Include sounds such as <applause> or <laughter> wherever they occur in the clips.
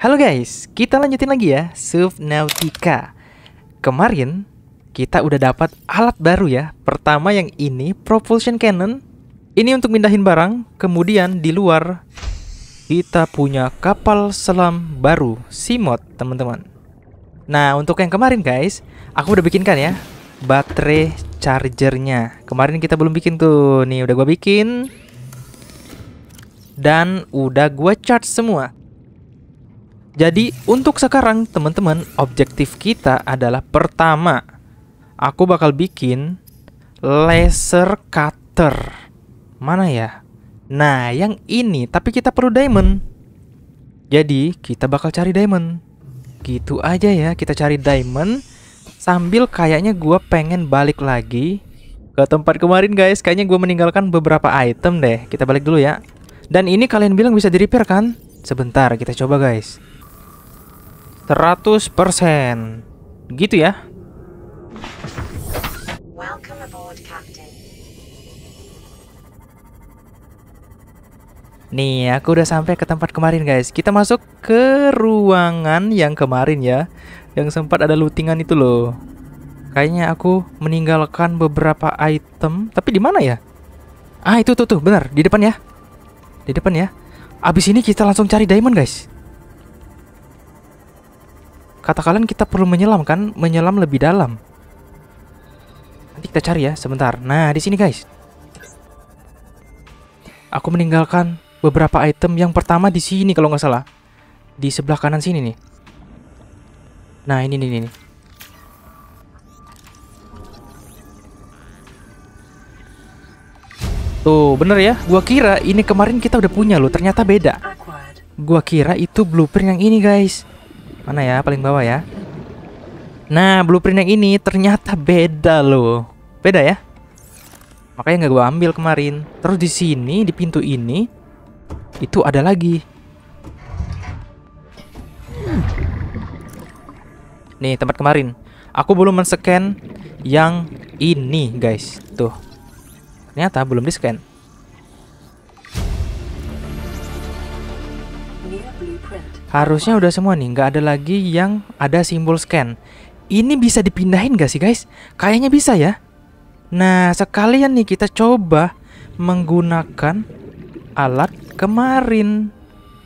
Halo guys, kita lanjutin lagi ya Subnautica. Kemarin kita udah dapat alat baru ya. Pertama yang ini propulsion cannon. Ini untuk mindahin barang. Kemudian di luar kita punya kapal selam baru, Simot, teman-teman. Nah, untuk yang kemarin guys, aku udah bikinkan ya baterai chargernya. Kemarin kita belum bikin tuh. Nih, udah gua bikin. Dan udah gua charge semua. Jadi untuk sekarang teman-teman objektif kita adalah pertama aku bakal bikin laser cutter. Mana ya? Nah yang ini tapi kita perlu diamond. Jadi kita bakal cari diamond. Gitu aja ya kita cari diamond sambil kayaknya gue pengen balik lagi ke tempat kemarin guys. Kayaknya gue meninggalkan beberapa item deh. Kita balik dulu ya. Dan ini kalian bilang bisa di repair kan? Sebentar kita coba guys. 100%. Gitu ya. Nih, aku udah sampai ke tempat kemarin, guys. Kita masuk ke ruangan yang kemarin ya, yang sempat ada lootingan itu loh. Kayaknya aku meninggalkan beberapa item, tapi di mana ya? Ah, itu tuh tuh, benar, di depan ya. Di depan ya. Abis ini kita langsung cari diamond, guys. Kata kalian kita perlu menyelam kan? Menyelam lebih dalam. Nanti kita cari ya, sebentar. Nah, di sini guys. Aku meninggalkan beberapa item yang pertama di sini kalau nggak salah. Di sebelah kanan sini nih. Nah, ini nih nih. Tuh, bener ya. Gua kira ini kemarin kita udah punya loh, ternyata beda. Gua kira itu blueprint yang ini, guys. Mana ya? Paling bawah ya. Nah, blueprint yang ini ternyata beda loh. Beda ya? Makanya nggak gue ambil kemarin. Terus di sini di pintu ini itu ada lagi. Nih, tempat kemarin. Aku belum men-scan yang ini, guys. Tuh. Ternyata belum di-scan. Harusnya udah semua nih, nggak ada lagi yang ada simbol scan. Ini bisa dipindahin gak sih guys? Kayaknya bisa ya. Nah, sekalian nih kita coba menggunakan alat kemarin.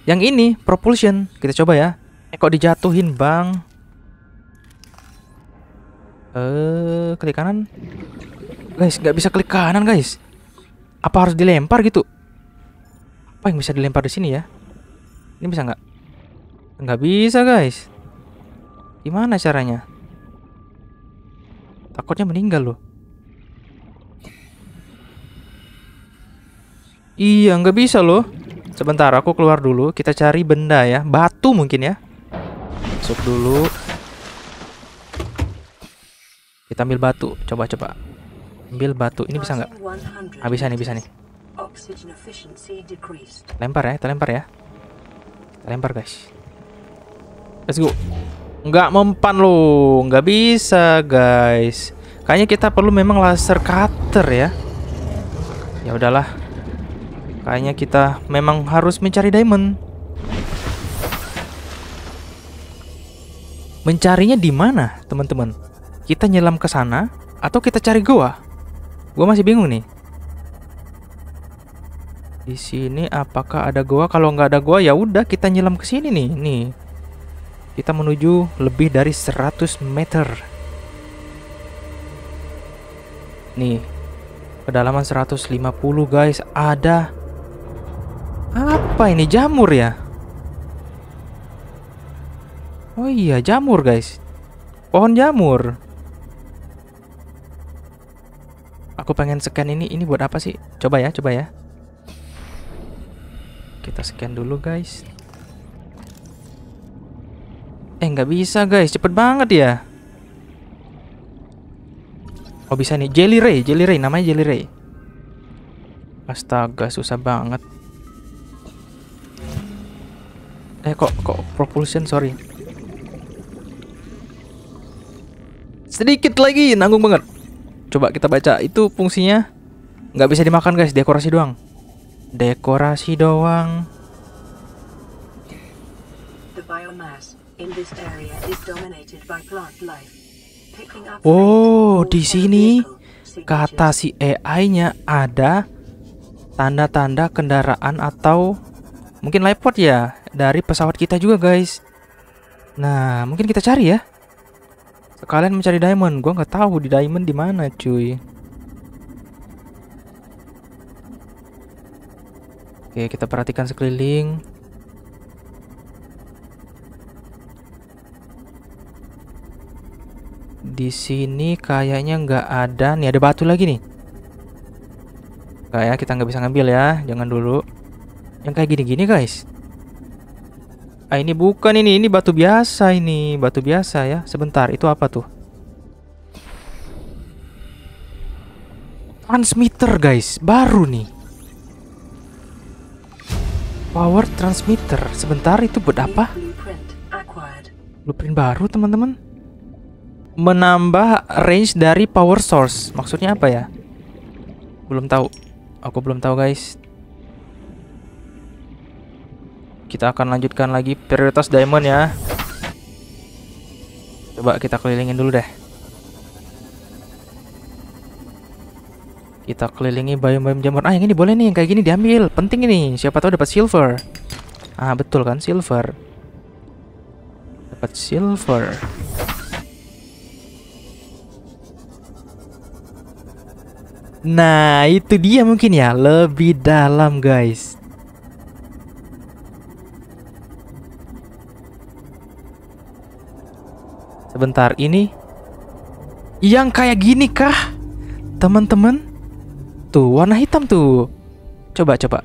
Yang ini, propulsion. Kita coba ya. Eh, kok dijatuhin bang? Eh, klik kanan. Guys, nggak bisa klik kanan guys. Apa harus dilempar gitu? Apa yang bisa dilempar di sini ya? Ini bisa nggak? Nggak bisa guys Gimana caranya Takutnya meninggal loh Iya nggak bisa loh Sebentar aku keluar dulu Kita cari benda ya Batu mungkin ya Masuk dulu Kita ambil batu Coba-coba Ambil batu Ini bisa nggak? Ah bisa nih bisa nih Lempar ya Kita lempar ya Kita lempar guys Let's go. Nggak mempan loh. Nggak bisa, guys. Kayaknya kita perlu memang laser cutter ya. Ya udahlah. Kayaknya kita memang harus mencari diamond. Mencarinya di mana, teman-teman? Kita nyelam ke sana atau kita cari goa? Gua masih bingung nih. Di sini apakah ada goa? Kalau nggak ada goa ya udah kita nyelam ke sini nih. Nih. Kita menuju lebih dari 100 meter. Nih, kedalaman 150 guys, ada apa ini jamur ya? Oh iya, jamur guys. Pohon jamur. Aku pengen scan ini, ini buat apa sih? Coba ya, coba ya. Kita scan dulu guys. Eh nggak bisa guys, cepet banget ya. Oh bisa nih, Jelly Ray, Jelly Ray, namanya Jelly Ray. Astaga, susah banget. Eh kok kok propulsion sorry. Sedikit lagi nanggung banget. Coba kita baca itu fungsinya nggak bisa dimakan guys dekorasi doang. Dekorasi doang. Oh, di sini kata si AI-nya ada tanda-tanda kendaraan atau mungkin lepot ya dari pesawat kita juga, guys. Nah, mungkin kita cari ya. Sekalian mencari diamond. Gua nggak tahu di diamond di mana, cuy. Oke, kita perhatikan sekeliling. Di sini kayaknya nggak ada. Nih ada batu lagi nih. kayak ya, kita nggak bisa ngambil ya. Jangan dulu. Yang kayak gini-gini guys. Ah ini bukan ini, ini batu biasa ini, batu biasa ya. Sebentar, itu apa tuh? Transmitter guys, baru nih. Power transmitter. Sebentar, itu buat apa? Blueprint baru teman-teman menambah range dari power source. Maksudnya apa ya? Belum tahu. Aku belum tahu, guys. Kita akan lanjutkan lagi prioritas diamond ya. Coba kita kelilingin dulu deh. Kita kelilingi bayam-bayam jamur. Ah, yang ini boleh nih, yang kayak gini diambil. Penting ini, siapa tahu dapat silver. Ah, betul kan silver. Dapat silver. Nah, itu dia mungkin ya, lebih dalam guys. Sebentar, ini yang kayak gini kah? Teman-teman? Tuh, warna hitam tuh. Coba, coba.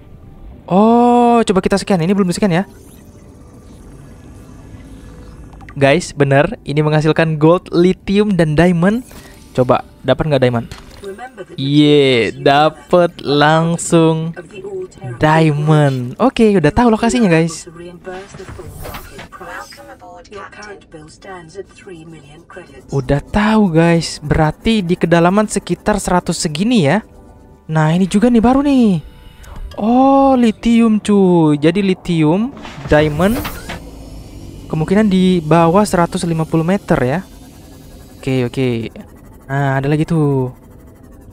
Oh, coba kita scan. Ini belum di-scan ya. Guys, bener. Ini menghasilkan gold, lithium, dan diamond. Coba, dapat nggak diamond? Ye, yeah, dapet langsung diamond. Oke, okay, udah tahu lokasinya, guys. Udah tahu, guys. Berarti di kedalaman sekitar 100 segini ya. Nah, ini juga nih baru nih. Oh, lithium cuy. Jadi lithium, diamond kemungkinan di bawah 150 meter ya. Oke, okay, oke. Okay. Nah, ada lagi tuh.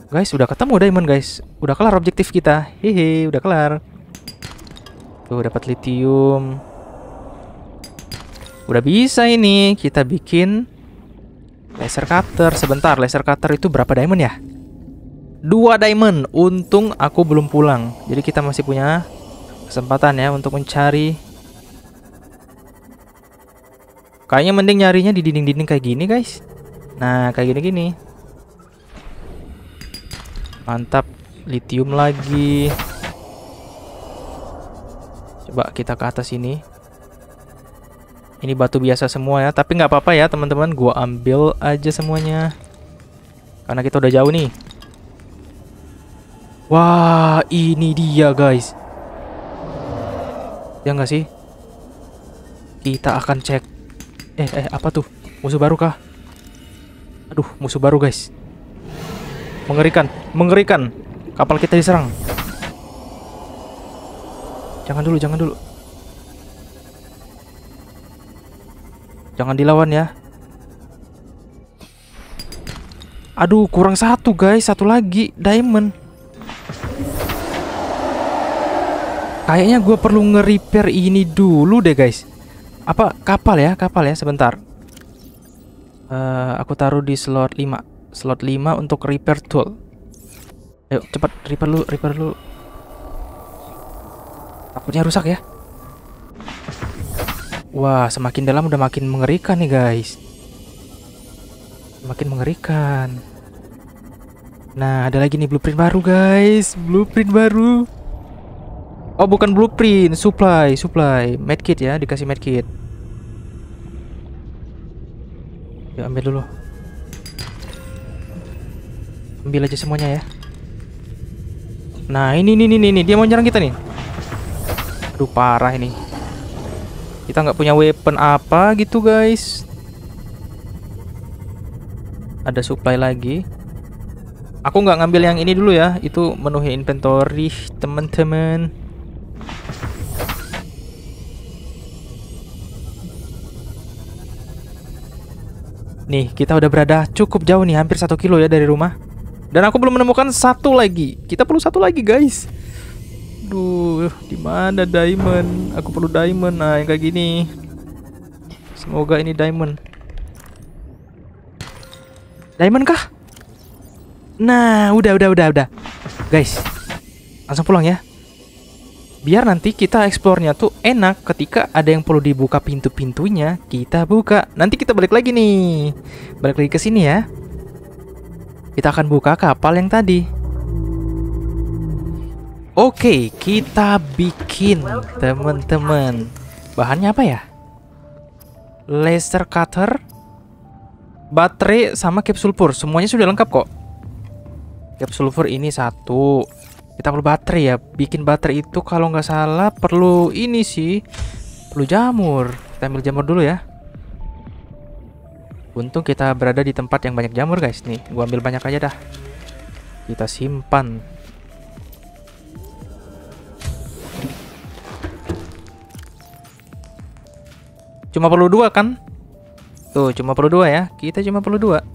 Guys, udah ketemu diamond guys. Udah kelar objektif kita. Hehe, udah kelar. Tuh dapat lithium. Udah bisa ini kita bikin laser cutter. Sebentar, laser cutter itu berapa diamond ya? Dua diamond. Untung aku belum pulang. Jadi kita masih punya kesempatan ya untuk mencari Kayaknya mending nyarinya di dinding-dinding kayak gini, guys. Nah, kayak gini-gini. Mantap, lithium lagi. Coba kita ke atas ini. Ini batu biasa semua ya, tapi nggak apa-apa ya teman-teman. Gua ambil aja semuanya. Karena kita udah jauh nih. Wah, ini dia guys. Ya nggak sih? Kita akan cek. Eh, eh, apa tuh? Musuh baru kah? Aduh, musuh baru guys. Mengerikan, mengerikan. Kapal kita diserang. Jangan dulu, jangan dulu. Jangan dilawan ya. Aduh, kurang satu guys, satu lagi diamond. Kayaknya gue perlu nge-repair ini dulu deh guys. Apa kapal ya, kapal ya sebentar. Uh, aku taruh di slot 5 Slot 5 untuk repair tool. Ayo cepat repair lu, repair lu. Takutnya rusak ya. Wah, semakin dalam udah makin mengerikan nih, guys. Makin mengerikan. Nah, ada lagi nih blueprint baru, guys. Blueprint baru. Oh, bukan blueprint, supply, supply. Medkit ya, dikasih medkit. Ya, ambil dulu. Ambil aja semuanya ya. Nah, ini ini ini ini dia mau nyerang kita nih. Aduh, parah ini. Kita nggak punya weapon apa gitu, guys. Ada supply lagi. Aku nggak ngambil yang ini dulu ya. Itu menuhi inventory, teman-teman. Nih, kita udah berada cukup jauh nih, hampir satu kilo ya dari rumah. Dan aku belum menemukan satu lagi. Kita perlu satu lagi, guys. Duh, di mana diamond? Aku perlu diamond. Nah, yang kayak gini. Semoga ini diamond. Diamond kah? Nah, udah udah udah udah. Guys, langsung pulang ya. Biar nanti kita eksplornya tuh enak ketika ada yang perlu dibuka pintu-pintunya, kita buka. Nanti kita balik lagi nih. Balik lagi ke sini ya. Kita akan buka kapal yang tadi. Oke, kita bikin teman-teman. Bahannya apa ya? Laser cutter, baterai sama kapsul pur. Semuanya sudah lengkap kok. Kapsul pur ini satu. Kita perlu baterai ya. Bikin baterai itu kalau nggak salah perlu ini sih. Perlu jamur. Kita ambil jamur dulu ya. Untung kita berada di tempat yang banyak jamur guys Nih gua ambil banyak aja dah Kita simpan Cuma perlu dua kan? Tuh cuma perlu dua ya Kita cuma perlu dua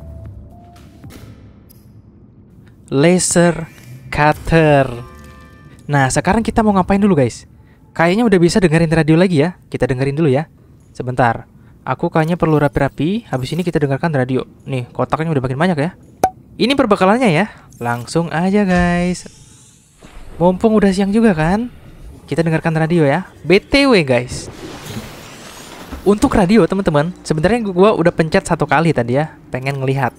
Laser cutter Nah sekarang kita mau ngapain dulu guys? Kayaknya udah bisa dengerin radio lagi ya Kita dengerin dulu ya Sebentar Aku kayaknya perlu rapi-rapi, habis ini kita dengarkan radio. Nih, kotaknya udah makin banyak ya. Ini perbekalannya ya. Langsung aja guys. Mumpung udah siang juga kan? Kita dengarkan radio ya. BTW guys. Untuk radio teman-teman, sebenarnya gua udah pencet satu kali tadi ya, pengen ngelihat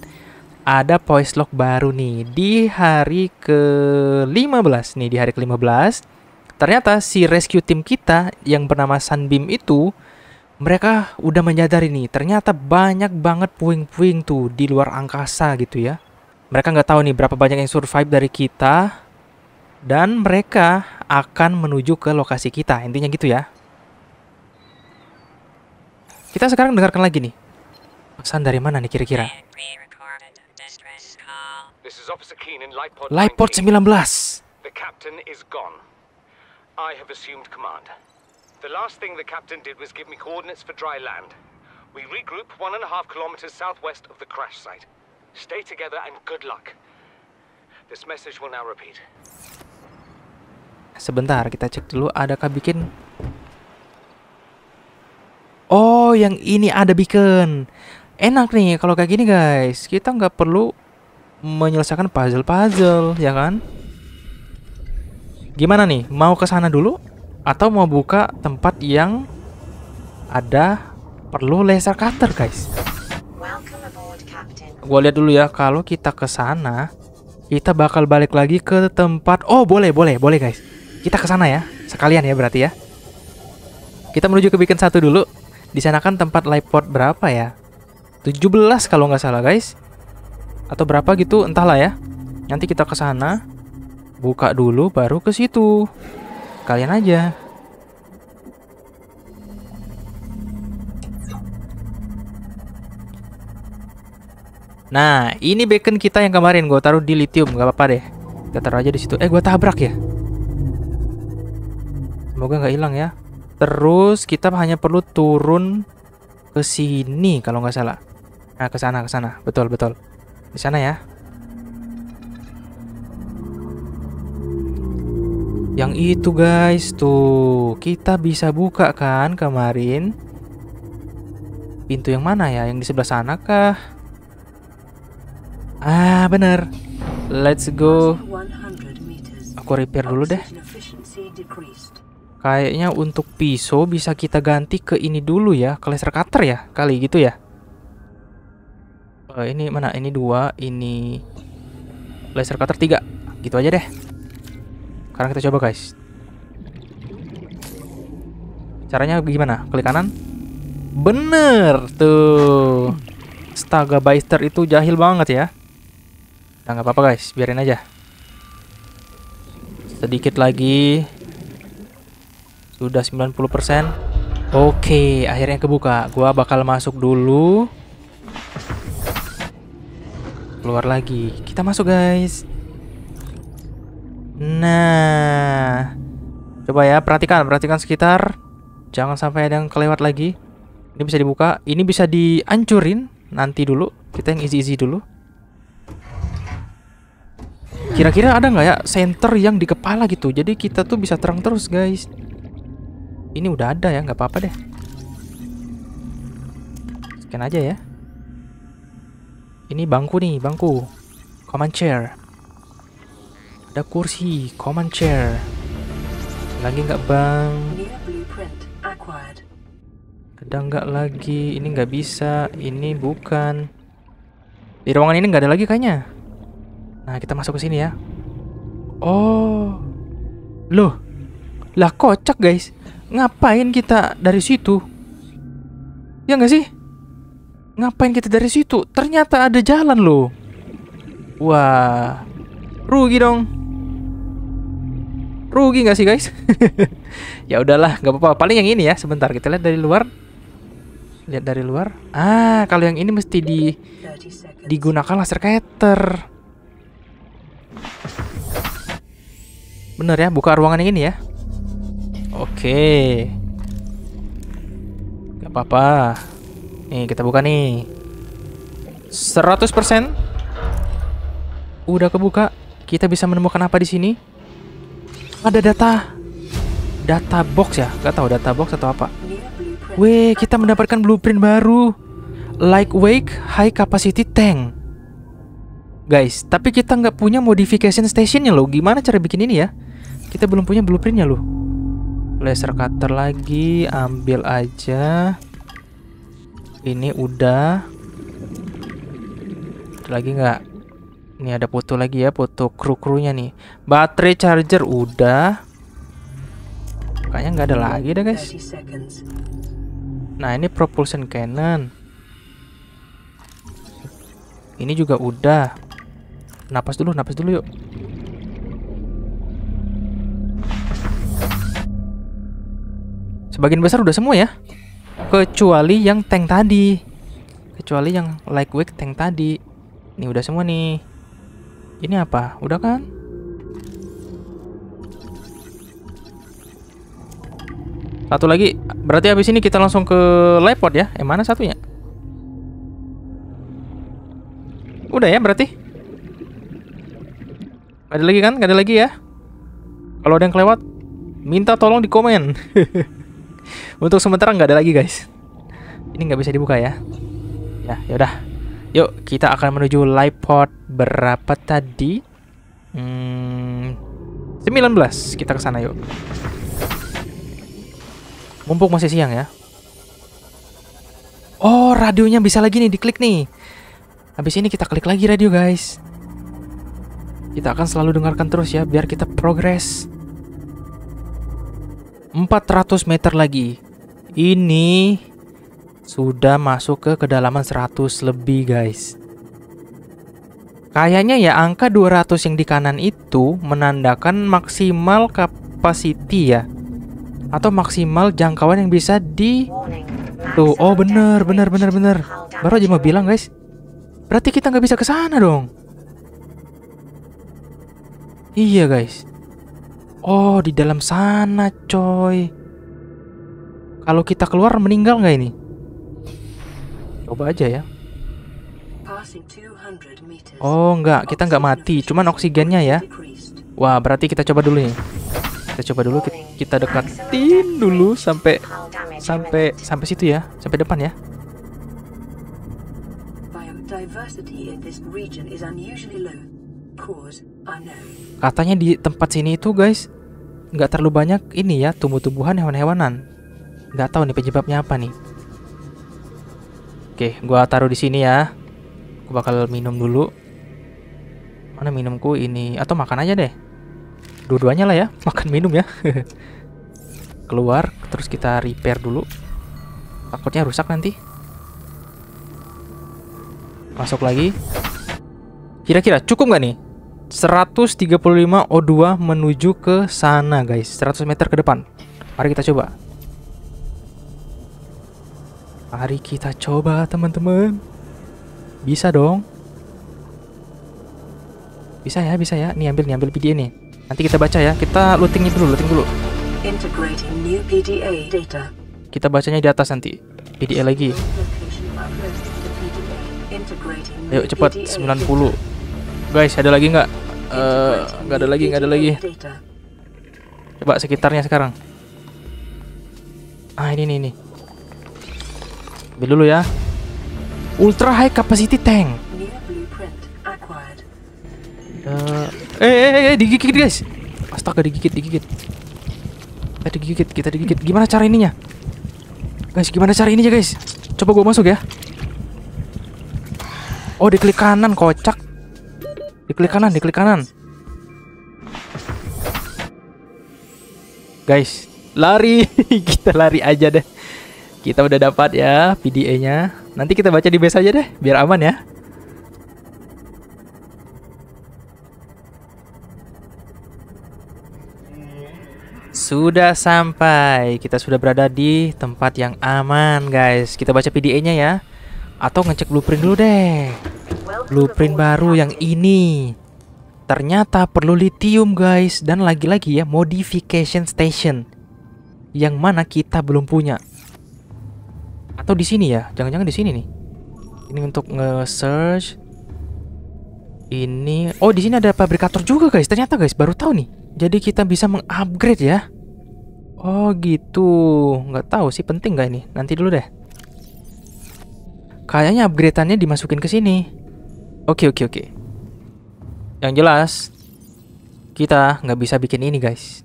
ada voice log baru nih di hari ke-15 nih di hari ke-15 ternyata si rescue team kita yang bernama Sunbeam itu mereka udah menyadari nih, ternyata banyak banget puing-puing tuh di luar angkasa gitu ya. Mereka nggak tahu nih berapa banyak yang survive dari kita, dan mereka akan menuju ke lokasi kita, intinya gitu ya. Kita sekarang dengarkan lagi nih. Pesan dari mana nih kira-kira? Lightport 19. The last thing the captain did was give me coordinates for dry land. We regroup one and a half kilometers southwest of the crash site. Stay together and good luck. This message will now repeat. Sebentar, kita cek dulu adakah bikin Oh, yang ini ada beacon. Enak nih kalau kayak gini, guys. Kita nggak perlu menyelesaikan puzzle-puzzle, ya kan? Gimana nih? Mau ke sana dulu? atau mau buka tempat yang ada perlu laser cutter guys gue lihat dulu ya kalau kita ke sana kita bakal balik lagi ke tempat oh boleh boleh boleh guys kita ke sana ya sekalian ya berarti ya kita menuju ke bikin satu dulu di sana kan tempat lifeport berapa ya 17 kalau nggak salah guys atau berapa gitu entahlah ya nanti kita ke sana buka dulu baru ke situ kalian aja. Nah, ini bacon kita yang kemarin gue taruh di lithium, gak apa-apa deh. Kita taruh aja di situ. Eh, gue tabrak ya. Semoga nggak hilang ya. Terus kita hanya perlu turun ke sini kalau nggak salah. Nah, ke sana, ke sana. Betul, betul. Di sana ya. Yang itu guys, tuh kita bisa buka kan kemarin. Pintu yang mana ya? Yang di sebelah sana kah? Ah, bener. Let's go. Aku repair dulu deh. Kayaknya untuk pisau bisa kita ganti ke ini dulu ya, ke laser cutter ya, kali gitu ya. Uh, ini mana? Ini dua, ini laser cutter tiga. Gitu aja deh. Sekarang kita coba guys. Caranya gimana? Klik kanan. Bener tuh. Staga Baister itu jahil banget ya. Nah nggak apa-apa guys, biarin aja. Sedikit lagi. Sudah 90%. Oke, akhirnya kebuka. Gua bakal masuk dulu. Keluar lagi. Kita masuk guys. Nah, coba ya perhatikan, perhatikan sekitar. Jangan sampai ada yang kelewat lagi. Ini bisa dibuka, ini bisa dihancurin nanti dulu. Kita yang easy-easy dulu. Kira-kira ada nggak ya center yang di kepala gitu? Jadi kita tuh bisa terang terus, guys. Ini udah ada ya, nggak apa-apa deh. Scan aja ya. Ini bangku nih, bangku. Command chair. Ada kursi, command chair. Lagi nggak bang? Ada nggak lagi? Ini nggak bisa. Ini bukan. Di ruangan ini nggak ada lagi kayaknya. Nah kita masuk ke sini ya. Oh, loh, lah kocak guys. Ngapain kita dari situ? Ya nggak sih? Ngapain kita dari situ? Ternyata ada jalan loh. Wah, rugi dong. Rugi nggak sih guys? <laughs> ya udahlah, nggak apa-apa. Paling yang ini ya. Sebentar kita lihat dari luar. Lihat dari luar. Ah, kalau yang ini mesti di digunakan laser cutter. Bener ya, buka ruangan yang ini ya. Oke. Gak apa-apa. Nih, kita buka nih. 100% udah kebuka. Kita bisa menemukan apa di sini? Ada data data box ya? Gak tahu data box atau apa. Weh, kita mendapatkan blueprint baru. wake High Capacity Tank. Guys, tapi kita nggak punya modification stationnya loh. Gimana cara bikin ini ya? Kita belum punya blueprintnya loh. Laser cutter lagi, ambil aja. Ini udah. lagi nggak? Ini ada foto lagi ya, foto kru-krunya nih. Baterai charger udah. Kayaknya nggak ada lagi deh guys. Nah ini propulsion cannon. Ini juga udah. Napas dulu, napas dulu yuk. Sebagian besar udah semua ya. Kecuali yang tank tadi. Kecuali yang lightweight tank tadi. Ini udah semua nih. Ini apa? Udah kan? Satu lagi. Berarti habis ini kita langsung ke lepot ya. Yang eh, mana satunya? Udah ya berarti? Gak ada lagi kan? Gak ada lagi ya? Kalau ada yang kelewat, minta tolong di komen. <laughs> Untuk sementara nggak ada lagi guys. Ini nggak bisa dibuka ya. Ya, yaudah. Yuk, kita akan menuju live port berapa tadi? Hmm, 19. Kita ke sana yuk. Mumpung masih siang ya. Oh, radionya bisa lagi nih diklik nih. Habis ini kita klik lagi radio, guys. Kita akan selalu dengarkan terus ya biar kita progres. 400 meter lagi. Ini sudah masuk ke kedalaman 100 lebih guys. Kayaknya ya angka 200 yang di kanan itu menandakan maksimal capacity ya. Atau maksimal jangkauan yang bisa di... Tuh, oh bener, bener, bener, bener. Baru aja mau bilang guys. Berarti kita nggak bisa ke sana dong. Iya guys. Oh, di dalam sana coy. Kalau kita keluar meninggal nggak ini? Coba aja ya. Oh, enggak, kita enggak mati, cuman oksigennya ya. Wah, berarti kita coba dulu nih. Kita coba dulu kita dekatin dulu sampai sampai sampai situ ya, sampai depan ya. Katanya di tempat sini itu, guys, nggak terlalu banyak ini ya tumbuh-tumbuhan hewan-hewanan. Nggak tahu nih penyebabnya apa nih. Oke, gua taruh di sini ya. Aku bakal minum dulu. Mana minumku ini? Atau makan aja deh. Dua-duanya lah ya, <laughs> makan minum ya. <laughs> Keluar, terus kita repair dulu. Takutnya rusak nanti. Masuk lagi. Kira-kira cukup nggak nih? 135 O2 menuju ke sana guys 100 meter ke depan Mari kita coba Mari kita coba teman-teman. Bisa dong. Bisa ya, bisa ya. Nih ambil, nih ambil PDA nih. Nanti kita baca ya. Kita looting dulu, looting dulu. New PDA data. Kita bacanya di atas nanti. PDA lagi. Ayo cepat 90. Guys, ada lagi nggak? nggak uh, ada lagi, nggak ada lagi. Coba sekitarnya sekarang. Ah ini nih nih. Ambil dulu ya. Ultra high capacity tank. Uh, eh, eh, eh, eh digigit guys. Astaga, digigit, digigit. Eh, digigit, kita digigit. Gimana cara ininya? Guys, gimana cara ininya guys? Coba gue masuk ya. Oh, di klik kanan, kocak. di klik kanan, di klik kanan. Guys, lari. <laughs> kita lari aja deh. Kita udah dapat ya PDA-nya. Nanti kita baca di base aja deh, biar aman ya. Sudah sampai. Kita sudah berada di tempat yang aman, guys. Kita baca PDA-nya ya. Atau ngecek blueprint dulu deh. Blueprint baru yang ini. Ternyata perlu lithium, guys. Dan lagi-lagi ya, modification station. Yang mana kita belum punya. Atau di sini ya? Jangan-jangan di sini nih. Ini untuk nge-search. Ini oh di sini ada fabrikator juga guys. Ternyata guys baru tahu nih. Jadi kita bisa mengupgrade ya. Oh gitu. Nggak tahu sih penting nggak ini. Nanti dulu deh. Kayaknya upgrade-annya dimasukin ke sini. Oke oke oke. Yang jelas kita nggak bisa bikin ini guys.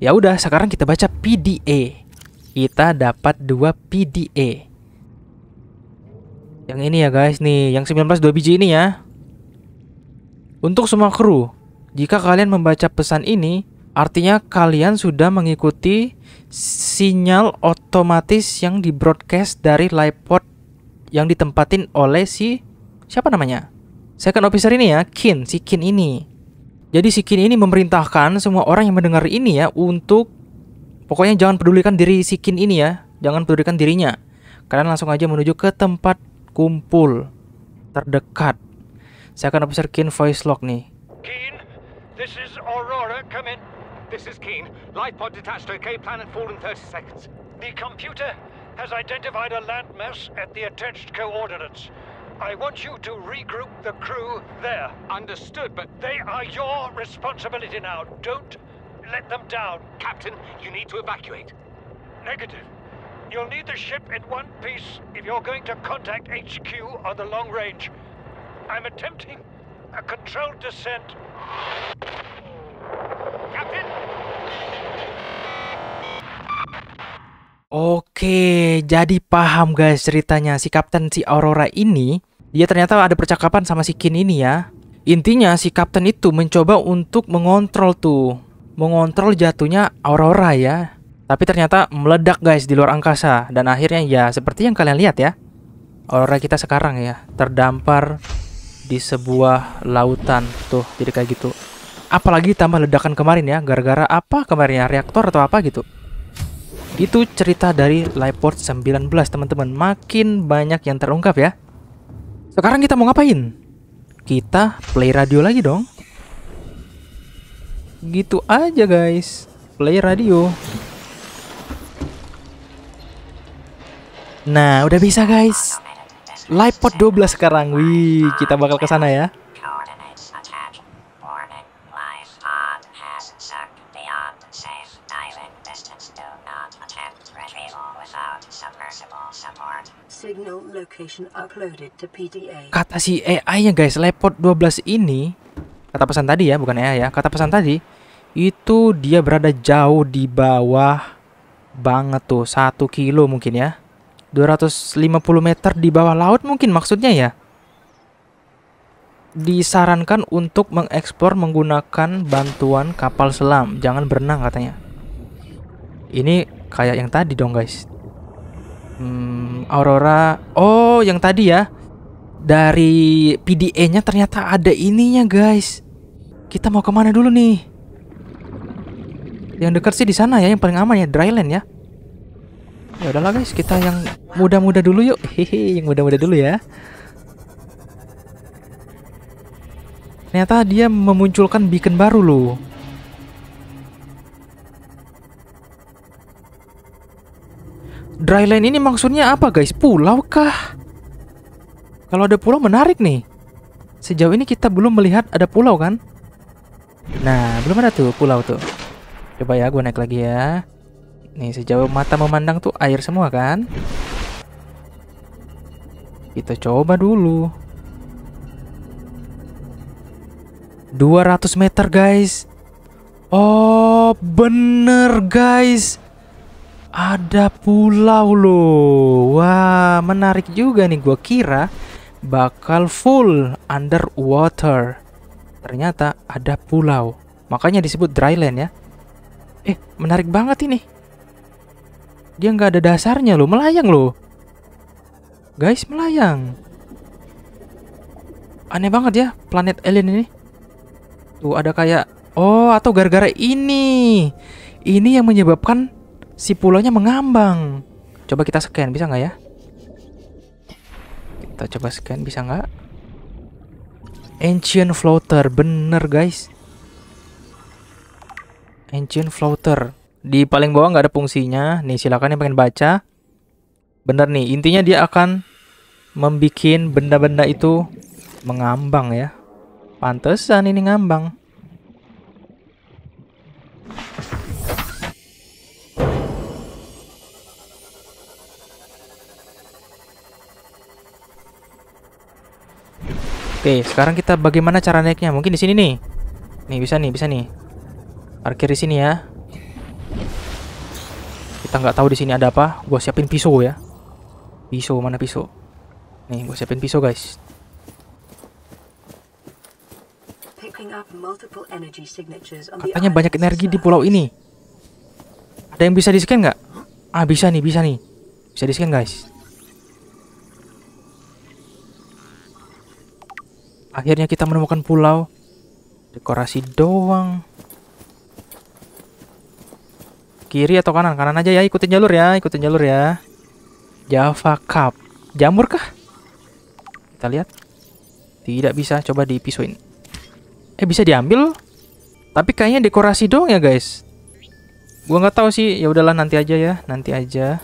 Ya udah sekarang kita baca PDA. Kita dapat dua PDA. Yang ini ya guys nih, yang 19 2 biji ini ya. Untuk semua kru, jika kalian membaca pesan ini, artinya kalian sudah mengikuti sinyal otomatis yang di broadcast dari live yang ditempatin oleh si siapa namanya? Second officer ini ya, Kin, si Kin ini. Jadi si Kin ini memerintahkan semua orang yang mendengar ini ya untuk pokoknya jangan pedulikan diri si Kin ini ya, jangan pedulikan dirinya. Kalian langsung aja menuju ke tempat kumpul, terdekat. Saya akan Officer Keen voice log nih. Keen, this is Aurora, come in. This is Keen. Life pod detached, to okay? Planet fall in 30 seconds. The computer has identified a landmass at the attached coordinates. I want you to regroup the crew there. Understood, but they are your responsibility now. Don't let them down. Captain, you need to evacuate. Negative. You'll need the ship in one piece if you're going to contact HQ on the long range. I'm attempting a controlled descent. Captain? Oke, jadi paham guys ceritanya. Si Kapten si Aurora ini, dia ternyata ada percakapan sama si Kin ini ya. Intinya si Kapten itu mencoba untuk mengontrol tuh. Mengontrol jatuhnya Aurora ya tapi ternyata meledak guys di luar angkasa dan akhirnya ya seperti yang kalian lihat ya. Aurora kita sekarang ya terdampar di sebuah lautan tuh jadi kayak gitu. Apalagi tambah ledakan kemarin ya gara-gara apa kemarin ya reaktor atau apa gitu. Itu cerita dari Lightport 19 teman-teman. Makin banyak yang terungkap ya. Sekarang kita mau ngapain? Kita play radio lagi dong. Gitu aja guys. Play radio. Nah, udah bisa guys. Lipod 12 sekarang. Wih, kita bakal ke sana ya. Kata si AI-nya guys, Lipod 12 ini kata pesan tadi ya, bukan AI ya. Kata pesan tadi itu dia berada jauh di bawah banget tuh, satu kilo mungkin ya. 250 meter di bawah laut mungkin maksudnya ya? Disarankan untuk mengekspor menggunakan bantuan kapal selam, jangan berenang katanya. Ini kayak yang tadi dong guys. Hmm, Aurora, oh yang tadi ya. Dari PDA-nya ternyata ada ininya guys. Kita mau kemana dulu nih? Yang dekat sih di sana ya, yang paling aman ya, dryland ya ya udahlah guys kita yang muda-muda dulu yuk hehe yang muda-muda dulu ya ternyata dia memunculkan beacon baru loh Dryland ini maksudnya apa guys? Pulau kah? Kalau ada pulau menarik nih Sejauh ini kita belum melihat ada pulau kan? Nah, belum ada tuh pulau tuh Coba ya, gue naik lagi ya Nih sejauh mata memandang tuh air semua kan? Kita coba dulu. 200 meter guys. Oh bener guys. Ada pulau loh. Wah menarik juga nih. Gua kira bakal full underwater. Ternyata ada pulau. Makanya disebut dryland ya. Eh menarik banget ini. Dia nggak ada dasarnya loh, melayang loh. Guys, melayang. Aneh banget ya planet alien ini. Tuh ada kayak oh atau gara-gara ini. Ini yang menyebabkan si pulaunya mengambang. Coba kita scan bisa nggak ya? Kita coba scan bisa nggak? Ancient floater bener guys. Ancient floater. Di paling bawah nggak ada fungsinya. Nih silakan yang pengen baca. Bener nih, intinya dia akan membikin benda-benda itu mengambang ya. Pantesan ini ngambang. Oke, sekarang kita bagaimana cara naiknya? Mungkin di sini nih. Nih bisa nih, bisa nih. Parkir di sini ya kita nggak tahu di sini ada apa gue siapin pisau ya pisau mana pisau nih gue siapin pisau guys katanya banyak energi di pulau ini ada yang bisa di scan nggak ah bisa nih bisa nih bisa di scan guys akhirnya kita menemukan pulau dekorasi doang Kiri atau kanan? Kanan aja ya, ikutin jalur ya, ikutin jalur ya. Java Cup. Jamur kah? Kita lihat. Tidak bisa, coba dipisuin. Eh, bisa diambil. Tapi kayaknya dekorasi dong ya, guys. Gua nggak tahu sih, ya udahlah nanti aja ya, nanti aja.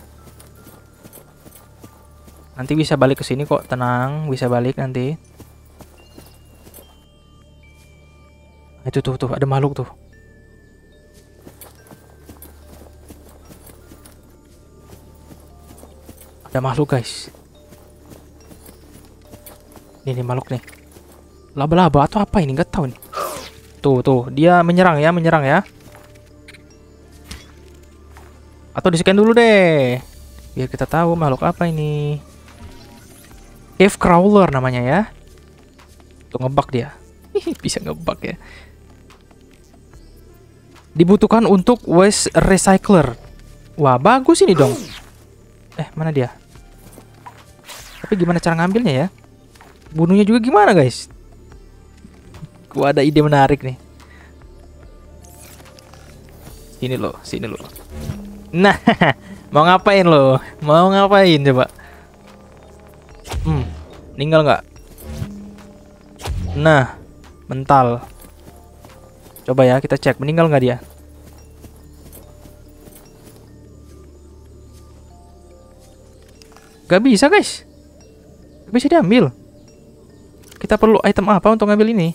Nanti bisa balik ke sini kok, tenang, bisa balik nanti. Itu tuh tuh ada makhluk tuh. Ada makhluk guys. Ini nih makhluk nih. Laba-laba atau apa ini? Gak tahu nih. Tuh tuh dia menyerang ya menyerang ya. Atau di dulu deh. Biar kita tahu makhluk apa ini. Cave crawler namanya ya. Tuh ngebak dia. Bisa ngebak ya. Dibutuhkan untuk waste recycler. Wah, bagus ini dong. Eh, mana dia? Tapi gimana cara ngambilnya ya? Bunuhnya juga gimana guys? Gua ada ide menarik nih. Ini loh, sini loh. Nah, <laughs> mau ngapain loh? Mau ngapain coba? Hmm, ninggal nggak? Nah, mental. Coba ya kita cek meninggal nggak dia? Gak bisa guys bisa diambil. Kita perlu item apa untuk ngambil ini?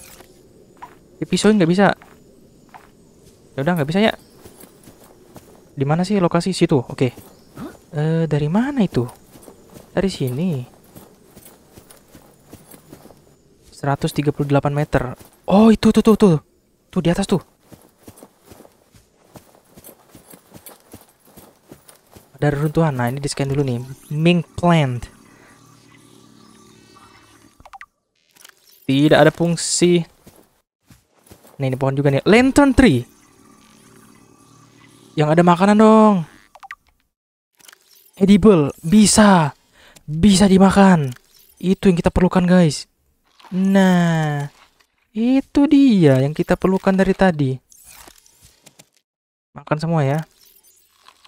di pisau nggak bisa. Ya udah nggak bisa ya. Di mana sih lokasi situ? Oke. Okay. Uh, eh, dari mana itu? Dari sini. 138 meter. Oh, itu tuh tuh tuh. Tuh di atas tuh. Ada runtuhan. Nah, ini di-scan dulu nih. Mink plant. Tidak ada fungsi. Nih, ini pohon juga nih. Lantern tree. Yang ada makanan dong. Edible. Bisa. Bisa dimakan. Itu yang kita perlukan, guys. Nah. Itu dia yang kita perlukan dari tadi. Makan semua ya.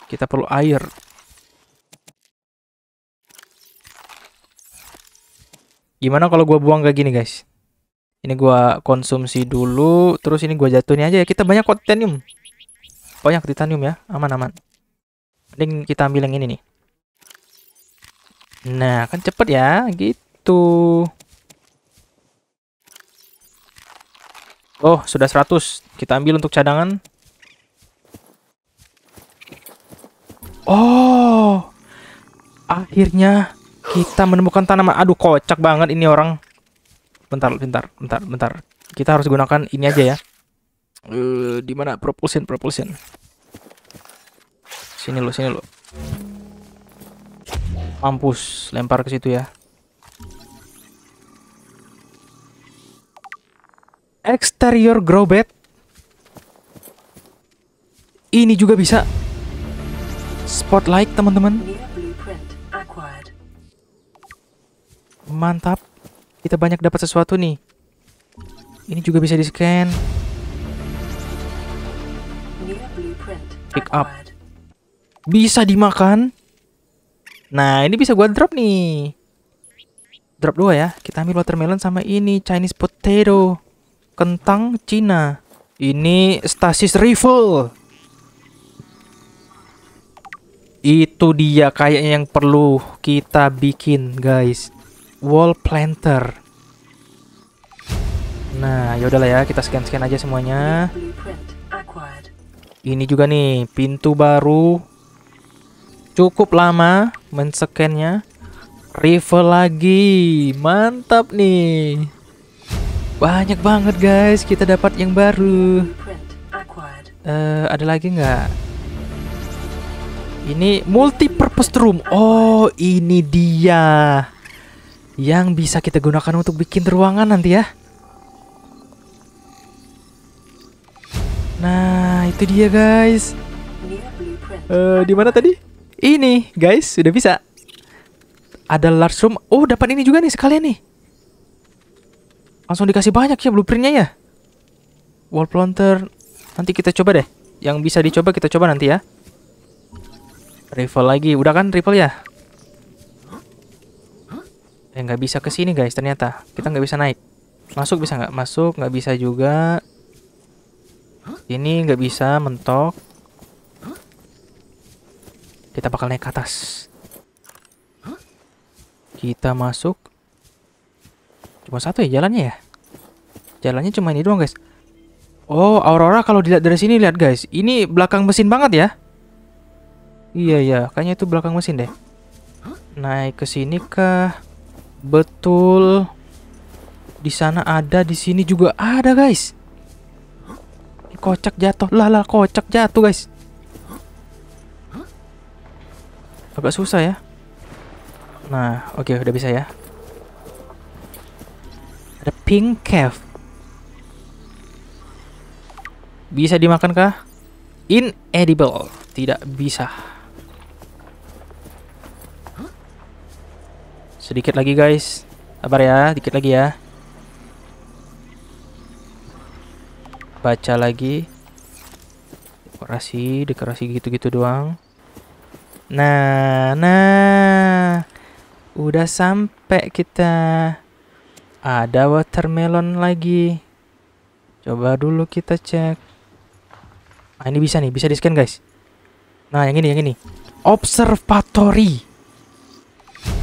Kita perlu air. Gimana kalau gue buang kayak gini, guys? ini gua konsumsi dulu terus ini gua jatuhin aja ya kita banyak kok titanium banyak titanium ya aman-aman mending kita ambil yang ini nih nah kan cepet ya gitu oh sudah 100 kita ambil untuk cadangan oh akhirnya kita menemukan tanaman aduh kocak banget ini orang bentar, bentar, bentar, bentar. Kita harus gunakan ini aja ya. Uh, di mana propulsion, propulsion. Sini lo, sini lo. Mampus, lempar ke situ ya. Exterior grow bed. Ini juga bisa. Spotlight, teman-teman. Mantap. Kita banyak dapat sesuatu nih. Ini juga bisa di-scan. Pick up. Bisa dimakan. Nah, ini bisa gua drop nih. Drop dua ya. Kita ambil watermelon sama ini Chinese potato. Kentang Cina. Ini stasis rifle. Itu dia kayaknya yang perlu kita bikin, guys wall planter. Nah, ya udahlah ya, kita scan-scan aja semuanya. Ini juga nih, pintu baru. Cukup lama mensekennya. Rival lagi. Mantap nih. Banyak banget guys, kita dapat yang baru. Uh, ada lagi nggak? Ini multi purpose room. Oh, ini dia yang bisa kita gunakan untuk bikin ruangan nanti ya. Nah, itu dia guys. Uh, di mana tadi? Ini guys, sudah bisa. Ada large room. Oh, dapat ini juga nih sekalian nih. Langsung dikasih banyak ya blueprintnya ya. Wall planter. Nanti kita coba deh. Yang bisa dicoba kita coba nanti ya. Rifle lagi. Udah kan rifle ya? Ya nggak bisa ke sini guys ternyata. Kita nggak bisa naik. Masuk bisa nggak? Masuk nggak bisa juga. Ini nggak bisa mentok. Kita bakal naik ke atas. Kita masuk. Cuma satu ya jalannya ya. Jalannya cuma ini doang guys. Oh, Aurora kalau dilihat dari sini lihat guys. Ini belakang mesin banget ya. Iya iya kayaknya itu belakang mesin deh. Naik ke sini kah? Betul. Di sana ada, di sini juga ada, guys. kocak jatuh. Lah lah kocak jatuh, guys. Agak susah ya. Nah, oke okay, udah bisa ya. Ada pink cave. Bisa dimakan kah? Inedible. Tidak bisa. Sedikit lagi guys. Sabar ya, dikit lagi ya. Baca lagi. Dekorasi, dekorasi gitu-gitu doang. Nah, nah. Udah sampai kita. Ada watermelon lagi. Coba dulu kita cek. Nah, ini bisa nih, bisa di-scan guys. Nah, yang ini, yang ini. Observatory.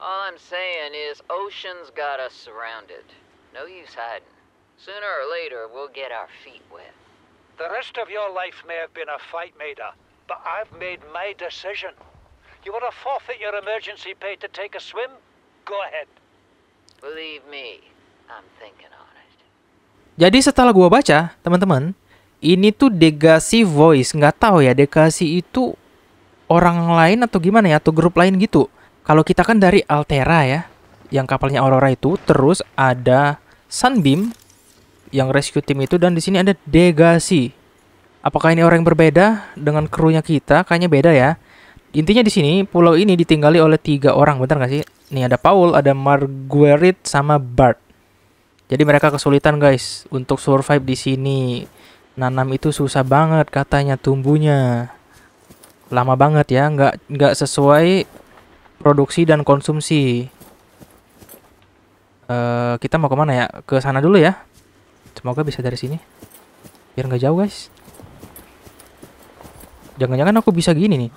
All I'm saying is ocean's got us surrounded. No use hiding. Sooner or later, we'll get our feet wet. The rest of your life may have been a fight, Maida, but I've made my decision. You want to forfeit your emergency pay to take a swim? Go ahead. Believe me, I'm thinking on it. Jadi setelah gua baca, teman-teman, ini tuh Degasi Voice. Nggak tahu ya, Degasi itu orang lain atau gimana ya, atau grup lain gitu. Kalau kita kan dari Altera ya, yang kapalnya Aurora itu, terus ada Sunbeam yang rescue tim itu dan di sini ada Degasi. Apakah ini orang yang berbeda dengan krunya kita? Kayaknya beda ya. Intinya di sini pulau ini ditinggali oleh tiga orang, bentar nggak sih? Nih ada Paul, ada Marguerite sama Bart. Jadi mereka kesulitan guys untuk survive di sini. Nanam itu susah banget katanya tumbuhnya. Lama banget ya, nggak nggak sesuai produksi dan konsumsi. Uh, kita mau kemana ya? Ke sana dulu ya. Semoga bisa dari sini. Biar nggak jauh guys. Jangan-jangan aku bisa gini nih.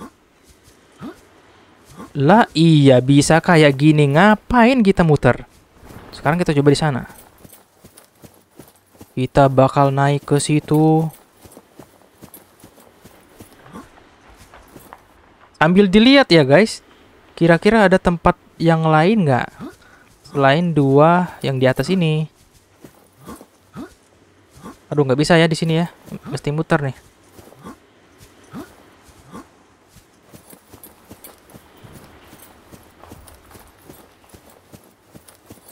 Lah iya bisa kayak gini. Ngapain kita muter? Sekarang kita coba di sana. Kita bakal naik ke situ. Ambil dilihat ya guys. Kira-kira ada tempat yang lain nggak? Selain dua yang di atas ini. Aduh, nggak bisa ya di sini ya. Mesti muter nih.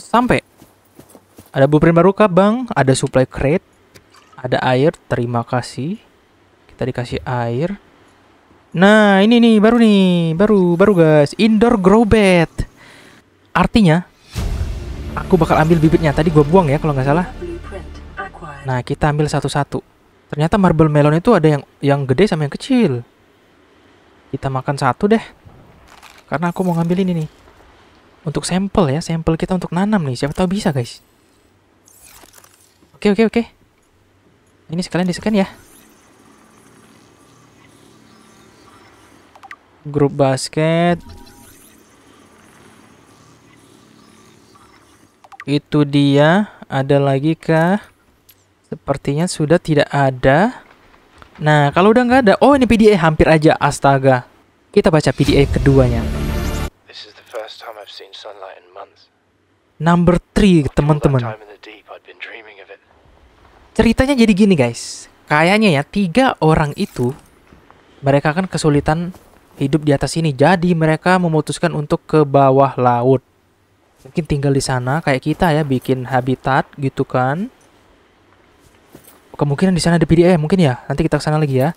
Sampai. Ada blueprint baru kah, Bang? Ada supply crate. Ada air, terima kasih. Kita dikasih air. Nah, ini nih baru nih, baru baru guys, indoor grow bed. Artinya aku bakal ambil bibitnya. Tadi gue buang ya kalau nggak salah. Nah, kita ambil satu-satu. Ternyata marble melon itu ada yang yang gede sama yang kecil. Kita makan satu deh. Karena aku mau ngambil ini nih. Untuk sampel ya, sampel kita untuk nanam nih. Siapa tahu bisa, guys. Oke, oke, oke. Ini sekalian di-scan ya. grup basket itu dia ada lagi kah sepertinya sudah tidak ada nah kalau udah nggak ada oh ini PDA hampir aja astaga kita baca PDA keduanya number three teman-teman ceritanya jadi gini guys kayaknya ya tiga orang itu mereka kan kesulitan hidup di atas ini. Jadi mereka memutuskan untuk ke bawah laut. Mungkin tinggal di sana kayak kita ya, bikin habitat gitu kan. Kemungkinan di sana ada PDA mungkin ya. Nanti kita ke sana lagi ya.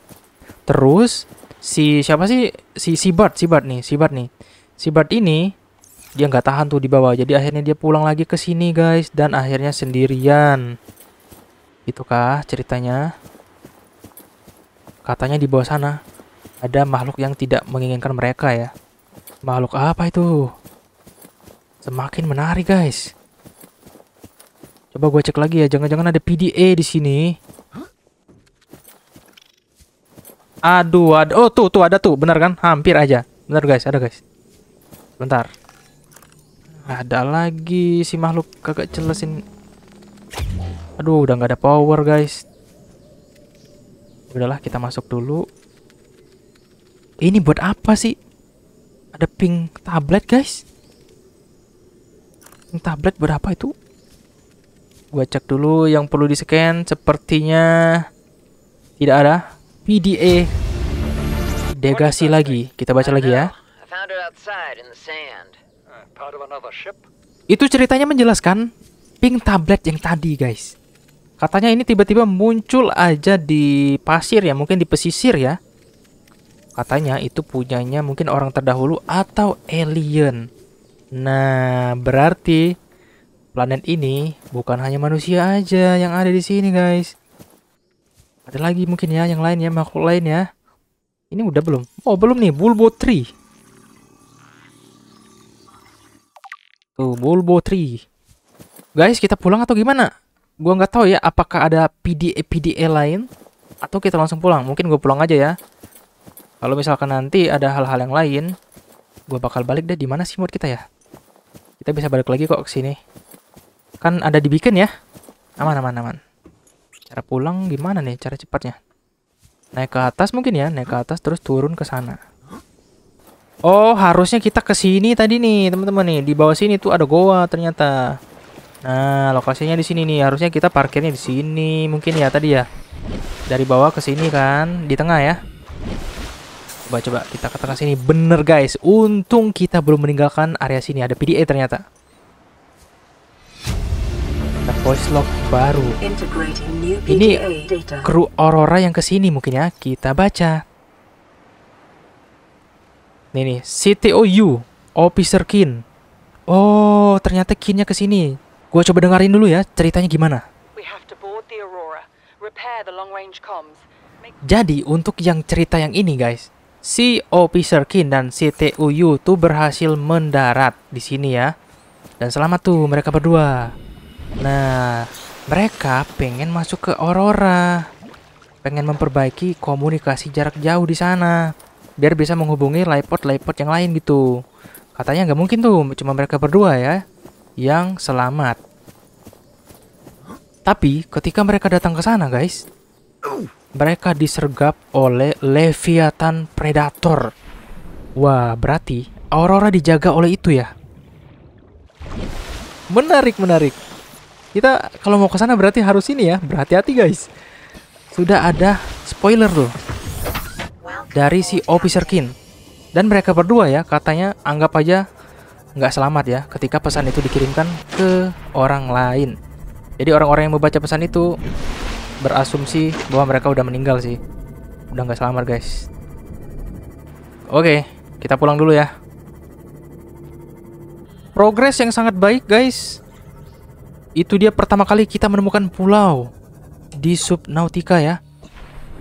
Terus si siapa sih si si Sibat nih Sibat nih si Sibat ini dia nggak tahan tuh di bawah jadi akhirnya dia pulang lagi ke sini guys dan akhirnya sendirian itukah ceritanya katanya di bawah sana ada makhluk yang tidak menginginkan mereka ya. Makhluk apa itu? Semakin menarik, guys. Coba gue cek lagi ya, jangan-jangan ada PDA di sini. Aduh, ada. Oh, tuh, tuh ada tuh, benar kan? Hampir aja. Benar, guys, ada, guys. Bentar. Ada lagi si makhluk kagak jelasin. Aduh, udah nggak ada power, guys. Udahlah, kita masuk dulu. Ini buat apa sih? Ada pink tablet, guys. Pink tablet berapa itu? Gua cek dulu yang perlu di-scan. Sepertinya tidak ada. PDA degasi lagi. Kita baca lagi ya. Hmm, itu ceritanya menjelaskan pink tablet yang tadi, guys. Katanya ini tiba-tiba muncul aja di pasir ya, mungkin di pesisir ya. Katanya itu punyanya mungkin orang terdahulu atau alien. Nah, berarti planet ini bukan hanya manusia aja yang ada di sini, guys. Ada lagi mungkin ya yang lain ya, makhluk lain ya. Ini udah belum? Oh, belum nih, Bulbo Tree. Tuh, Bulbo Tree. Guys, kita pulang atau gimana? Gua nggak tahu ya apakah ada PDA PDA lain atau kita langsung pulang. Mungkin gue pulang aja ya. Kalau misalkan nanti ada hal-hal yang lain, gue bakal balik deh. Di mana sih mod kita ya? Kita bisa balik lagi kok ke sini. Kan ada di beacon ya. Aman, aman, aman. Cara pulang gimana nih? Cara cepatnya? Naik ke atas mungkin ya. Naik ke atas terus turun ke sana. Oh, harusnya kita ke sini tadi nih, teman-teman nih. Di bawah sini tuh ada goa ternyata. Nah, lokasinya di sini nih. Harusnya kita parkirnya di sini mungkin ya tadi ya. Dari bawah ke sini kan, di tengah ya. Coba-coba kita ke tengah sini. Bener guys, untung kita belum meninggalkan area sini. Ada PDA ternyata. Ada voice log baru. Ini kru Aurora yang kesini mungkin ya. Kita baca. Ini nih, CTOU, Officer Kin. Oh, ternyata Kinnya kesini. Gue coba dengerin dulu ya ceritanya gimana. Jadi, untuk yang cerita yang ini guys, si OP Serkin dan CTUU tuh berhasil mendarat di sini ya. Dan selamat tuh mereka berdua. Nah, mereka pengen masuk ke Aurora. Pengen memperbaiki komunikasi jarak jauh di sana. Biar bisa menghubungi laypot-laypot yang lain gitu. Katanya nggak mungkin tuh, cuma mereka berdua ya. Yang selamat. Tapi ketika mereka datang ke sana guys, mereka disergap oleh Leviathan Predator. Wah, berarti Aurora dijaga oleh itu ya? Menarik, menarik. Kita kalau mau ke sana berarti harus ini ya, berhati-hati guys. Sudah ada spoiler tuh dari si Officer Kin. Dan mereka berdua ya, katanya anggap aja nggak selamat ya ketika pesan itu dikirimkan ke orang lain. Jadi orang-orang yang membaca pesan itu berasumsi bahwa mereka udah meninggal sih. Udah nggak selamar guys. Oke, kita pulang dulu ya. Progres yang sangat baik guys. Itu dia pertama kali kita menemukan pulau di Subnautica ya.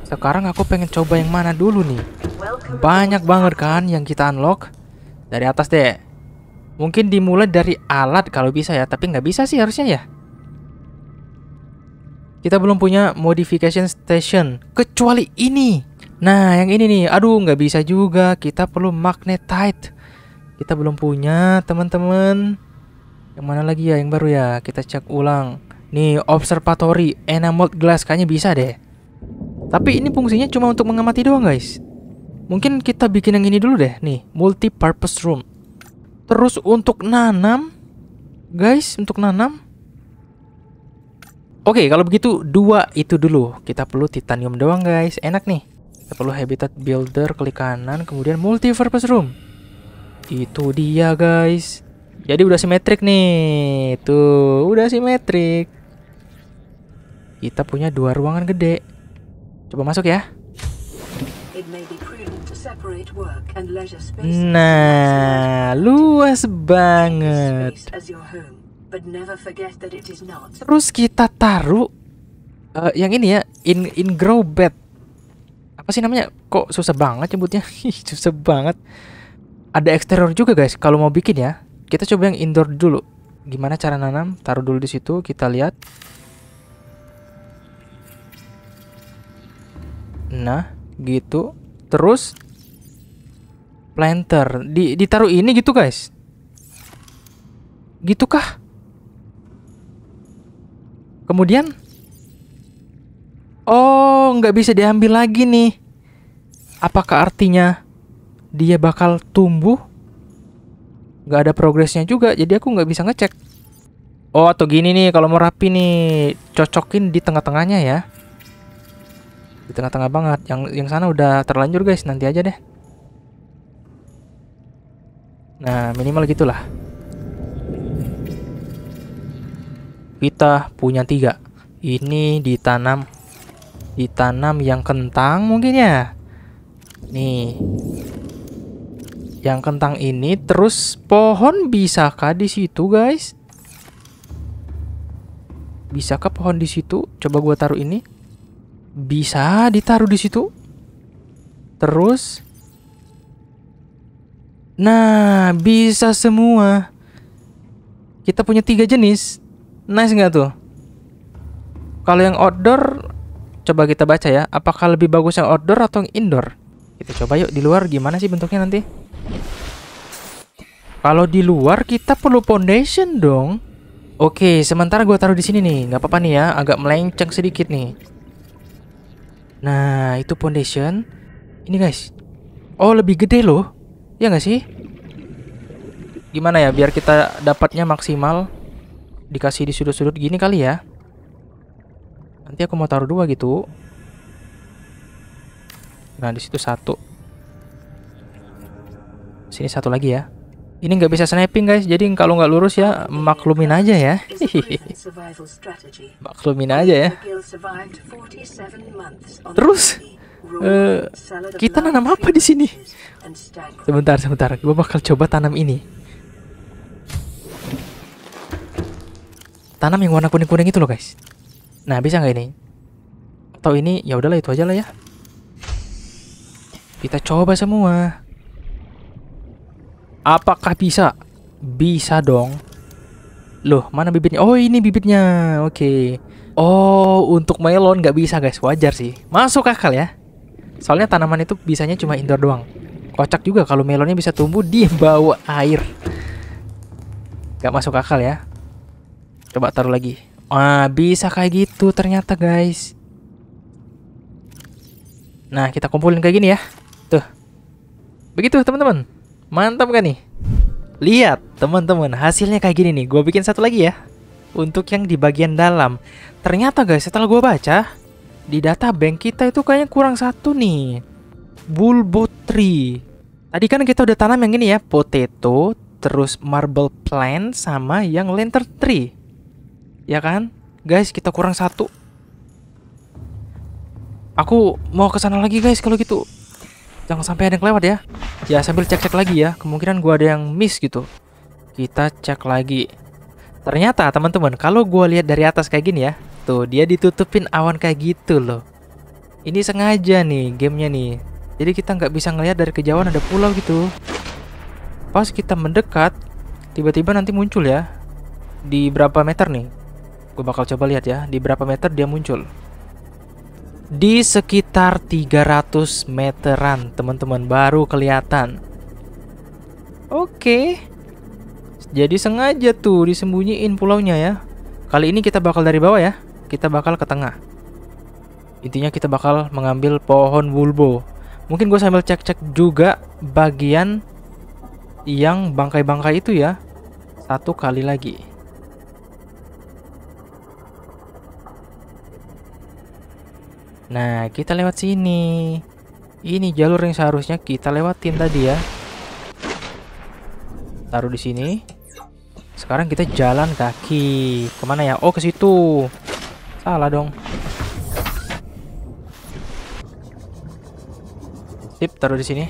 Sekarang aku pengen coba yang mana dulu nih. Banyak banget kan yang kita unlock. Dari atas deh. Mungkin dimulai dari alat kalau bisa ya, tapi nggak bisa sih harusnya ya. Kita belum punya modification station kecuali ini. Nah, yang ini nih, aduh nggak bisa juga. Kita perlu magnetite. Kita belum punya, teman-teman. Yang mana lagi ya yang baru ya? Kita cek ulang. Nih, observatory enamel glass kayaknya bisa deh. Tapi ini fungsinya cuma untuk mengamati doang, guys. Mungkin kita bikin yang ini dulu deh, nih, multi purpose room. Terus untuk nanam, guys, untuk nanam Oke, okay, kalau begitu dua itu dulu. Kita perlu titanium doang, guys. Enak nih. Kita perlu habitat builder klik kanan, kemudian multipurpose room. Itu dia, guys. Jadi udah simetrik nih. Tuh, udah simetrik. Kita punya dua ruangan gede. Coba masuk ya. Nah, luas banget. Terus kita taruh uh, yang ini ya, in in grow bed. Apa sih namanya? Kok susah banget nyebutnya? <laughs> susah banget. Ada eksterior juga guys. Kalau mau bikin ya, kita coba yang indoor dulu. Gimana cara nanam? Taruh dulu di situ. Kita lihat. Nah, gitu. Terus planter di ditaruh ini gitu guys. Gitu kah? Kemudian Oh, nggak bisa diambil lagi nih. Apakah artinya dia bakal tumbuh? Nggak ada progresnya juga, jadi aku nggak bisa ngecek. Oh, atau gini nih, kalau mau rapi nih, cocokin di tengah-tengahnya ya. Di tengah-tengah banget. Yang yang sana udah terlanjur guys, nanti aja deh. Nah, minimal gitulah. kita punya tiga. Ini ditanam ditanam yang kentang mungkin ya. Nih. Yang kentang ini terus pohon bisakah di situ, guys? Bisakah pohon di situ? Coba gua taruh ini. Bisa ditaruh di situ. Terus Nah, bisa semua. Kita punya tiga jenis. Nice nggak tuh? Kalau yang outdoor, coba kita baca ya. Apakah lebih bagus yang outdoor atau yang indoor? Kita coba yuk di luar gimana sih bentuknya nanti? Kalau di luar kita perlu foundation dong. Oke, sementara gue taruh di sini nih. Nggak apa-apa nih ya, agak melenceng sedikit nih. Nah, itu foundation. Ini guys. Oh, lebih gede loh. Ya nggak sih? Gimana ya biar kita dapatnya maksimal? dikasih di sudut-sudut gini kali ya. Nanti aku mau taruh dua gitu. Nah, di situ satu. Sini satu lagi ya. Ini nggak bisa snapping guys, jadi kalau nggak lurus ya maklumin aja ya. <laughs> maklumin aja ya. Terus uh, kita nanam apa di sini? Sebentar, sebentar. Gue bakal coba tanam ini. tanam yang warna kuning kuning itu loh guys nah bisa nggak ini atau ini ya udahlah itu aja lah ya kita coba semua apakah bisa bisa dong loh mana bibitnya oh ini bibitnya oke okay. oh untuk melon nggak bisa guys wajar sih masuk akal ya soalnya tanaman itu bisanya cuma indoor doang kocak juga kalau melonnya bisa tumbuh di bawah air Gak masuk akal ya Coba taruh lagi. Ah, bisa kayak gitu ternyata, guys. Nah, kita kumpulin kayak gini ya. Tuh. Begitu, teman-teman. Mantap kan nih? Lihat, teman-teman, hasilnya kayak gini nih. Gua bikin satu lagi ya. Untuk yang di bagian dalam. Ternyata guys, setelah gue baca, di data bank kita itu kayaknya kurang satu nih. Tree. Tadi kan kita udah tanam yang ini ya, potato, terus marble plant sama yang lantern tree. Ya kan? Guys, kita kurang satu. Aku mau ke sana lagi guys kalau gitu. Jangan sampai ada yang lewat ya. Ya sambil cek-cek lagi ya. Kemungkinan gua ada yang miss gitu. Kita cek lagi. Ternyata teman-teman, kalau gua lihat dari atas kayak gini ya. Tuh, dia ditutupin awan kayak gitu loh. Ini sengaja nih gamenya nih. Jadi kita nggak bisa ngelihat dari kejauhan ada pulau gitu. Pas kita mendekat, tiba-tiba nanti muncul ya. Di berapa meter nih? Gue bakal coba lihat ya, di berapa meter dia muncul. Di sekitar 300 meteran, teman-teman, baru kelihatan. Oke. Jadi sengaja tuh disembunyiin pulaunya ya. Kali ini kita bakal dari bawah ya. Kita bakal ke tengah. Intinya kita bakal mengambil pohon bulbo. Mungkin gue sambil cek-cek juga bagian yang bangkai-bangkai itu ya. Satu kali lagi. Nah, kita lewat sini. Ini jalur yang seharusnya kita lewatin tadi ya. Taruh di sini. Sekarang kita jalan kaki. Kemana ya? Oh, ke situ. Salah dong. Sip, taruh di sini.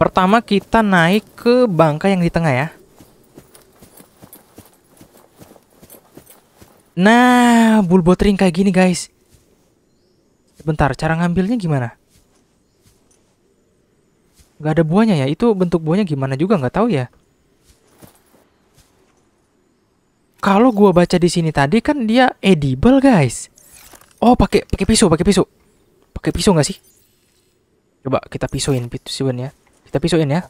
Pertama kita naik ke bangka yang di tengah ya. Nah, bulbot ring kayak gini guys. Bentar, cara ngambilnya gimana? Gak ada buahnya ya? Itu bentuk buahnya gimana juga nggak tahu ya. Kalau gua baca di sini tadi kan dia edible guys. Oh, pakai pakai pisau, pakai pisau. Pakai pisau nggak sih? Coba kita pisauin pisauin ya. Kita pisauin ya.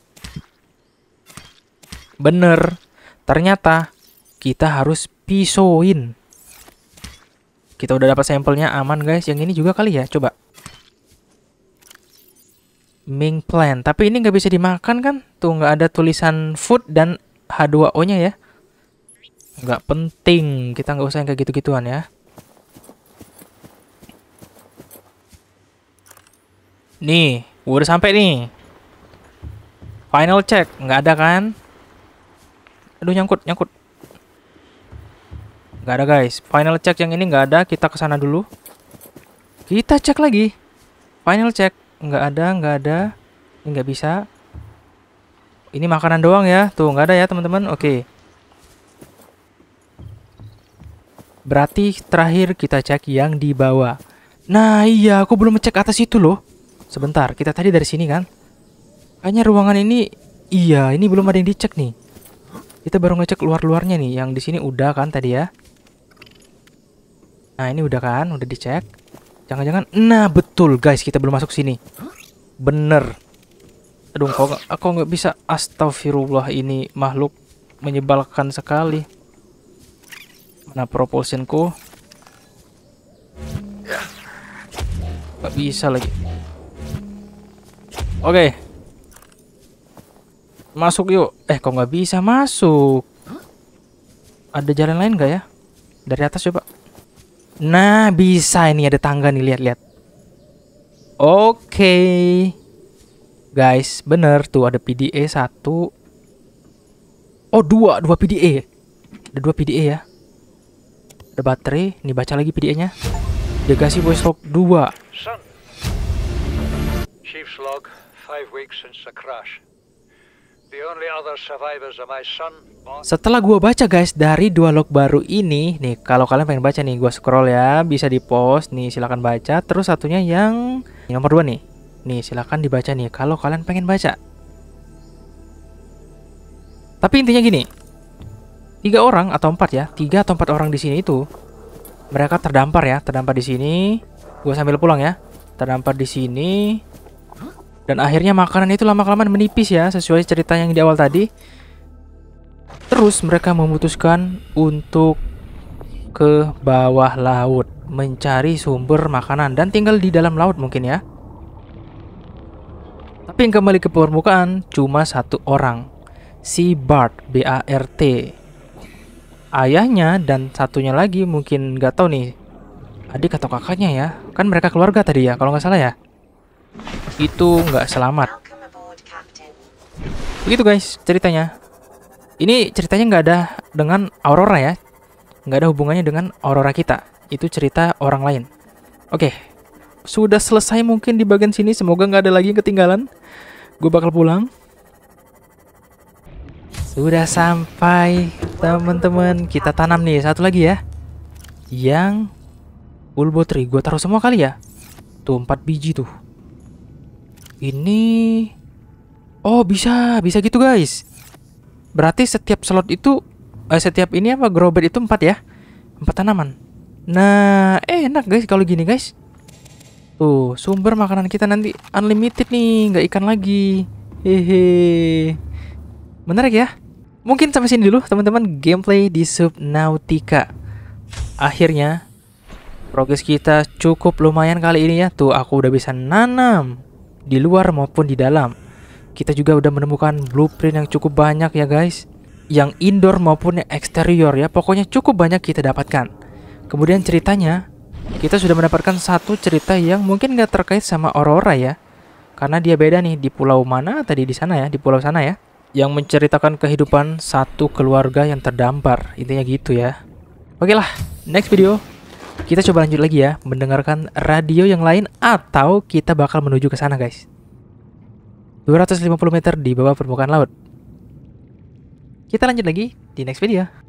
Bener. Ternyata kita harus pisauin. Kita udah dapat sampelnya aman guys. Yang ini juga kali ya, coba. Ming Plan Tapi ini nggak bisa dimakan kan? Tuh nggak ada tulisan food dan H2O-nya ya. Nggak penting. Kita nggak usah yang kayak gitu-gituan ya. Nih, udah sampai nih. Final check, nggak ada kan? Aduh nyangkut, nyangkut. Nggak ada guys. Final check yang ini nggak ada. Kita kesana dulu. Kita cek lagi. Final check. Nggak ada, nggak ada. Ini nggak bisa. Ini makanan doang ya. Tuh, nggak ada ya teman-teman. Oke. Berarti terakhir kita cek yang di bawah. Nah iya, aku belum cek atas itu loh. Sebentar, kita tadi dari sini kan? Kayaknya ruangan ini, iya ini belum ada yang dicek nih. Kita baru ngecek luar-luarnya nih, yang di sini udah kan tadi ya? Nah ini udah kan, udah dicek. Jangan-jangan, nah betul guys, kita belum masuk sini. Bener. Aduh, kok aku nggak bisa. Astagfirullah ini makhluk menyebalkan sekali. Mana propulsionku? Gak bisa lagi. Oke. Okay. Masuk yuk. Eh, kok nggak bisa masuk? Ada jalan lain nggak ya? Dari atas coba. Ya, Nah, bisa ini ada tangga nih, lihat-lihat. Oke. Okay. Guys, bener tuh ada PDA satu. Oh, dua, dua PDA. Ada dua PDA ya. Ada baterai, nih baca lagi PDA-nya. kasih voice log 2. log, 5 weeks since the crash. Setelah gue baca guys dari dua log baru ini nih kalau kalian pengen baca nih gue scroll ya bisa di post nih silahkan baca terus satunya yang nomor dua nih nih silahkan dibaca nih kalau kalian pengen baca tapi intinya gini tiga orang atau empat ya tiga atau empat orang di sini itu mereka terdampar ya terdampar di sini gue sambil pulang ya terdampar di sini dan akhirnya makanan itu lama-kelamaan menipis ya, sesuai cerita yang di awal tadi. Terus mereka memutuskan untuk ke bawah laut mencari sumber makanan dan tinggal di dalam laut mungkin ya. Tapi yang kembali ke permukaan cuma satu orang, si Bart, B-A-R-T. Ayahnya dan satunya lagi mungkin nggak tahu nih, adik atau kakaknya ya. Kan mereka keluarga tadi ya, kalau nggak salah ya itu nggak selamat. Begitu guys ceritanya. Ini ceritanya nggak ada dengan Aurora ya, nggak ada hubungannya dengan Aurora kita. Itu cerita orang lain. Oke, sudah selesai mungkin di bagian sini. Semoga nggak ada lagi yang ketinggalan. Gue bakal pulang. Sudah sampai teman-teman. Kita tanam nih satu lagi ya. Yang Ulbotri. Gue taruh semua kali ya. Tuh 4 biji tuh. Ini Oh, bisa, bisa gitu, guys. Berarti setiap slot itu eh, setiap ini apa growbed itu 4 ya? 4 tanaman. Nah, eh, enak guys kalau gini, guys. Tuh, sumber makanan kita nanti unlimited nih, nggak ikan lagi. Hehe. Menarik ya? Mungkin sampai sini dulu teman-teman gameplay di Subnautica. Akhirnya progres kita cukup lumayan kali ini ya. Tuh, aku udah bisa nanam di luar maupun di dalam. Kita juga udah menemukan blueprint yang cukup banyak ya guys, yang indoor maupun yang eksterior ya, pokoknya cukup banyak kita dapatkan. Kemudian ceritanya, kita sudah mendapatkan satu cerita yang mungkin nggak terkait sama Aurora ya, karena dia beda nih di pulau mana tadi di sana ya, di pulau sana ya, yang menceritakan kehidupan satu keluarga yang terdampar, intinya gitu ya. Oke lah, next video kita coba lanjut lagi ya, mendengarkan radio yang lain atau kita bakal menuju ke sana guys. 250 meter di bawah permukaan laut. Kita lanjut lagi di next video.